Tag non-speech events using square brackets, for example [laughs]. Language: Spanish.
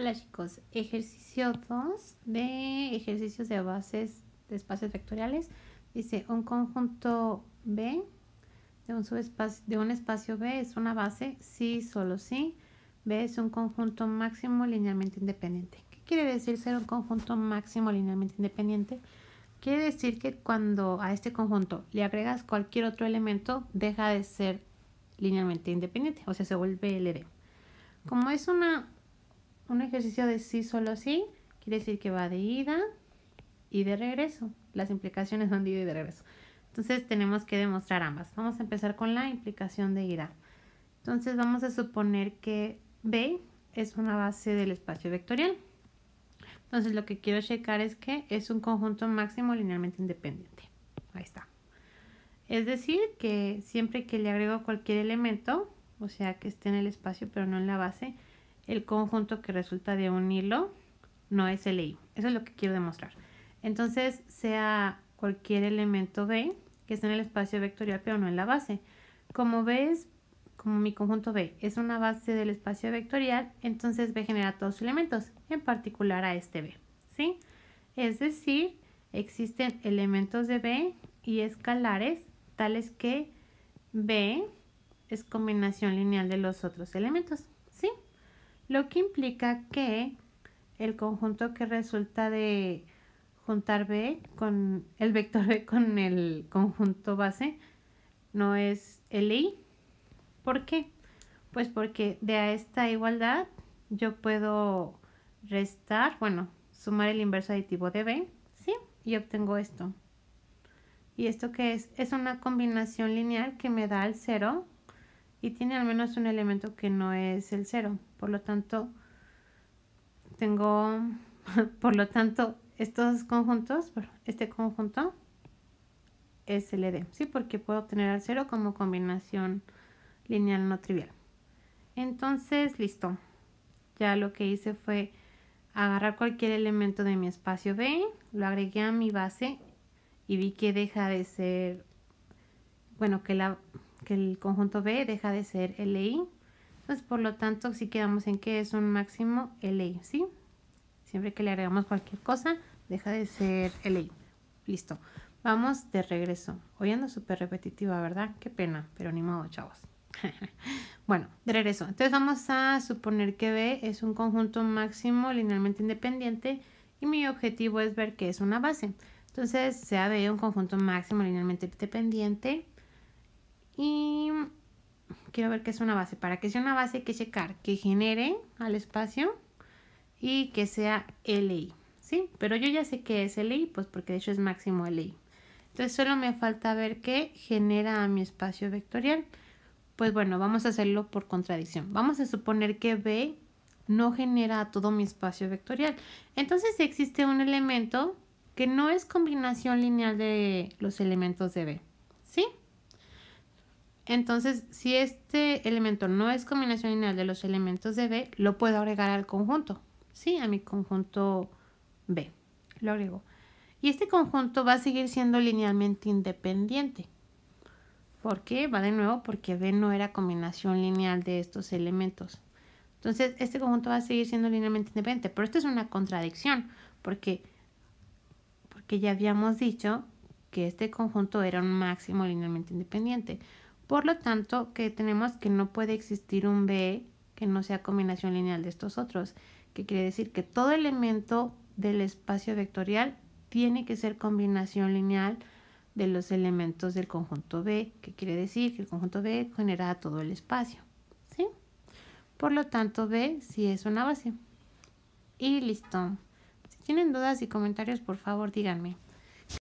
Hola chicos, ejercicio 2 de ejercicios de bases de espacios vectoriales. Dice un conjunto B de un subespacio de un espacio B es una base sí, solo sí. B es un conjunto máximo linealmente independiente. ¿Qué quiere decir ser un conjunto máximo linealmente independiente? Quiere decir que cuando a este conjunto le agregas cualquier otro elemento, deja de ser linealmente independiente, o sea, se vuelve LD. Como es una ejercicio de sí solo sí quiere decir que va de ida y de regreso. Las implicaciones son de ida y de regreso. Entonces tenemos que demostrar ambas. Vamos a empezar con la implicación de ida. Entonces vamos a suponer que B es una base del espacio vectorial. Entonces lo que quiero checar es que es un conjunto máximo linealmente independiente. Ahí está. Es decir, que siempre que le agrego cualquier elemento, o sea que esté en el espacio pero no en la base, el conjunto que resulta de un hilo no es el LI. Eso es lo que quiero demostrar. Entonces, sea cualquier elemento B que esté en el espacio vectorial, pero no en la base. Como ves, como mi conjunto B es una base del espacio vectorial, entonces B genera todos sus elementos, en particular a este B. ¿sí? Es decir, existen elementos de B y escalares tales que B es combinación lineal de los otros elementos lo que implica que el conjunto que resulta de juntar B con el vector B con el conjunto base no es el I. ¿Por qué? Pues porque de a esta igualdad yo puedo restar, bueno, sumar el inverso aditivo de B, ¿sí? Y obtengo esto. ¿Y esto qué es? Es una combinación lineal que me da el cero y tiene al menos un elemento que no es el cero. Por lo tanto, tengo, [laughs] por lo tanto, estos conjuntos, este conjunto es LED, ¿sí? Porque puedo obtener al cero como combinación lineal no trivial. Entonces, listo. Ya lo que hice fue agarrar cualquier elemento de mi espacio B, lo agregué a mi base y vi que deja de ser, bueno, que la el conjunto B deja de ser LI. entonces por lo tanto, si quedamos en que es un máximo LI, ¿sí? Siempre que le agregamos cualquier cosa, deja de ser LI. Listo. Vamos de regreso. Hoy ando súper repetitiva, ¿verdad? Qué pena, pero ni modo, chavos. [laughs] bueno, de regreso. Entonces vamos a suponer que B es un conjunto máximo linealmente independiente y mi objetivo es ver que es una base. Entonces sea B un conjunto máximo linealmente independiente y quiero ver qué es una base. Para que sea una base hay que checar que genere al espacio y que sea LI. ¿sí? Pero yo ya sé que es LI, pues porque de hecho es máximo LI. Entonces solo me falta ver qué genera a mi espacio vectorial. Pues bueno, vamos a hacerlo por contradicción. Vamos a suponer que B no genera todo mi espacio vectorial. Entonces existe un elemento que no es combinación lineal de los elementos de B. ¿Sí? Entonces, si este elemento no es combinación lineal de los elementos de B, lo puedo agregar al conjunto, ¿sí? A mi conjunto B. Lo agrego. Y este conjunto va a seguir siendo linealmente independiente. ¿Por qué? Va de nuevo porque B no era combinación lineal de estos elementos. Entonces, este conjunto va a seguir siendo linealmente independiente. Pero esto es una contradicción, porque, porque ya habíamos dicho que este conjunto era un máximo linealmente independiente. Por lo tanto, que tenemos que no puede existir un B que no sea combinación lineal de estos otros, que quiere decir que todo elemento del espacio vectorial tiene que ser combinación lineal de los elementos del conjunto B, que quiere decir que el conjunto B genera todo el espacio. ¿sí? Por lo tanto, B sí es una base. Y listo. Si tienen dudas y comentarios, por favor díganme.